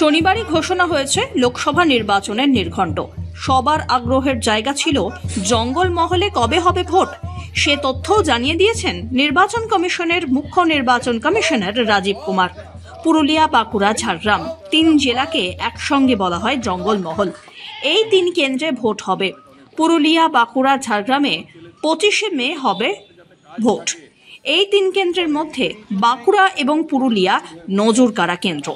শনিবারই ঘোষণা হয়েছে লোকসভা নির্বাচনের নির্ঘণ্ট সবার আগ্রহের জায়গা ছিল জঙ্গল মহলে কবে হবে ভোট সে তথ্যও জানিয়ে দিয়েছেন নির্বাচন কমিশনের মুখ্য নির্বাচন কমিশনার রাজীব কুমার পুরুলিয়া বাঁকুড়া ঝাড়গ্রাম তিন জেলাকে একসঙ্গে বলা হয় জঙ্গলমহল এই তিন কেন্দ্রে ভোট হবে পুরুলিয়া বাঁকুড়া ঝাড়গ্রামে পঁচিশে মে হবে ভোট এই তিন কেন্দ্রের মধ্যে বাঁকুড়া এবং পুরুলিয়া নজর কারা কেন্দ্র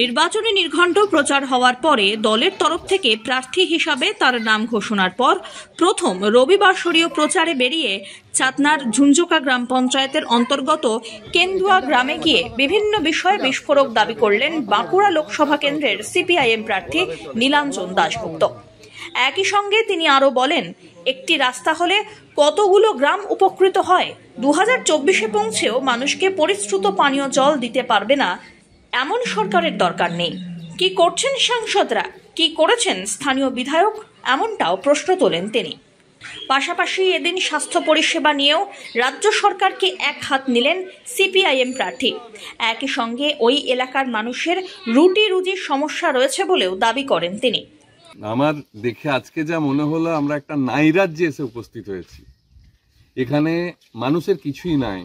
নির্বাচনে নির্ঘণ্ট প্রচার হওয়ার পরে দলের তরফ থেকে প্রার্থী হিসাবে তার নাম ঘোষণার পর প্রথম রবিবারসরীয় প্রচারে বেরিয়ে চাতনার ঝুঞ্জুকা গ্রাম পঞ্চায়েতের অন্তর্গত কেন্দুয়া গ্রামে গিয়ে বিভিন্ন বিষয়ে বিস্ফোরক দাবি করলেন বাঁকুড়া লোকসভা কেন্দ্রের সিপিআইএম প্রার্থী নীলাঞ্জন দাশগুপ্ত একই সঙ্গে তিনি আরও বলেন একটি রাস্তা হলে কতগুলো গ্রাম উপকৃত হয় দু হাজার চব্বিশে পৌঁছেও মানুষকে পরিশ্রুত পানীয় জল দিতে পারবে না এমন সরকারের দরকার নেই কি করছেন সাংসদরা কি করেছেন স্থানীয় বিধায়ক এমনটাও প্রশ্ন তোলেন তিনি পাশাপাশি এদিন স্বাস্থ্য পরিষেবা নিয়েও রাজ্য সরকারকে এক হাত নিলেন সিপিআইএম প্রার্থী একই সঙ্গে ওই এলাকার মানুষের রুটি রুজির সমস্যা রয়েছে বলেও দাবি করেন তিনি আমার দেখে আজকে যা মনে হলো আমরা একটা নাইরাজ্যে এসে উপস্থিত হয়েছি এখানে মানুষের কিছুই নাই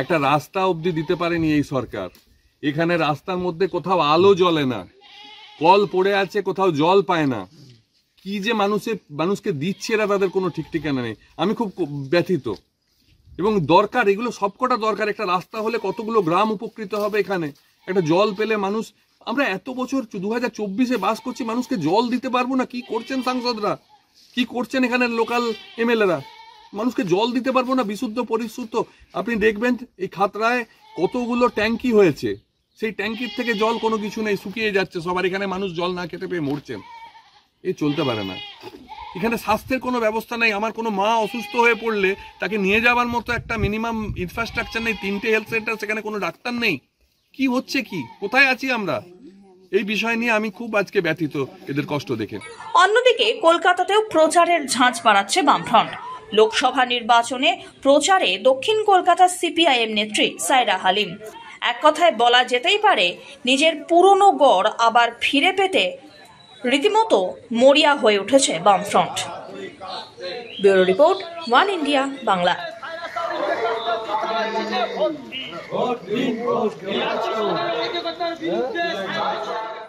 একটা রাস্তা অবধি দিতে পারেনি এই সরকার এখানে রাস্তার মধ্যে কোথাও আলো জ্বলে না কল পড়ে আছে কোথাও জল পায় না কি যে মানুষের মানুষকে দিচ্ছে এরা তাদের কোনো ঠিক ঠিকানা নেই আমি খুব ব্যথিত এবং দরকার এগুলো সবকটা দরকার একটা রাস্তা হলে কতগুলো গ্রাম উপকৃত হবে এখানে একটা জল পেলে মানুষ আমরা এত বছর দু হাজার চব্বিশে বাস করছি মানুষকে জল দিতে পারবো না কি করছেন সাংসদরা কি করছেন এখানের লোকাল এমএলএরা মানুষকে জল দিতে পারবো না বিশুদ্ধ পরিশুদ্ধ আপনি দেখবেন এই খাতরায় কতগুলো ট্যাঙ্কি হয়েছে সেই ট্যাঙ্কির থেকে জল কোনো কিছু নেই শুকিয়ে যাচ্ছে সবার এখানে মানুষ জল না খেতে পেয়ে মরছেন এ চলতে পারে না এখানে স্বাস্থ্যের কোনো ব্যবস্থা নেই আমার কোনো মা অসুস্থ হয়ে পড়লে তাকে নিয়ে যাওয়ার মতো একটা মিনিমাম ইনফ্রাস্ট্রাকচার নেই তিনটে হেলথ সেন্টার সেখানে কোনো ডাক্তার নেই কি হচ্ছে কি কোথায় আছি আমরা এই বিষয় নিয়ে আমি খুব আজকে ব্যথিত এদের কষ্ট দেখে অন্যদিকে কলকাতাতেও প্রচারের ঝাঁজ বাড়াচ্ছে বামফ্রন্ট লোকসভা নির্বাচনে প্রচারে দক্ষিণ কলকাতার সিপিআইএম নেত্রী সাইরা হালিম এক কথায় বলা যেতেই পারে নিজের পুরনো গড় আবার ফিরে পেতে রীতিমতো মরিয়া হয়ে উঠেছে বামফ্রন্ট bureau report One India Bangla Yeah.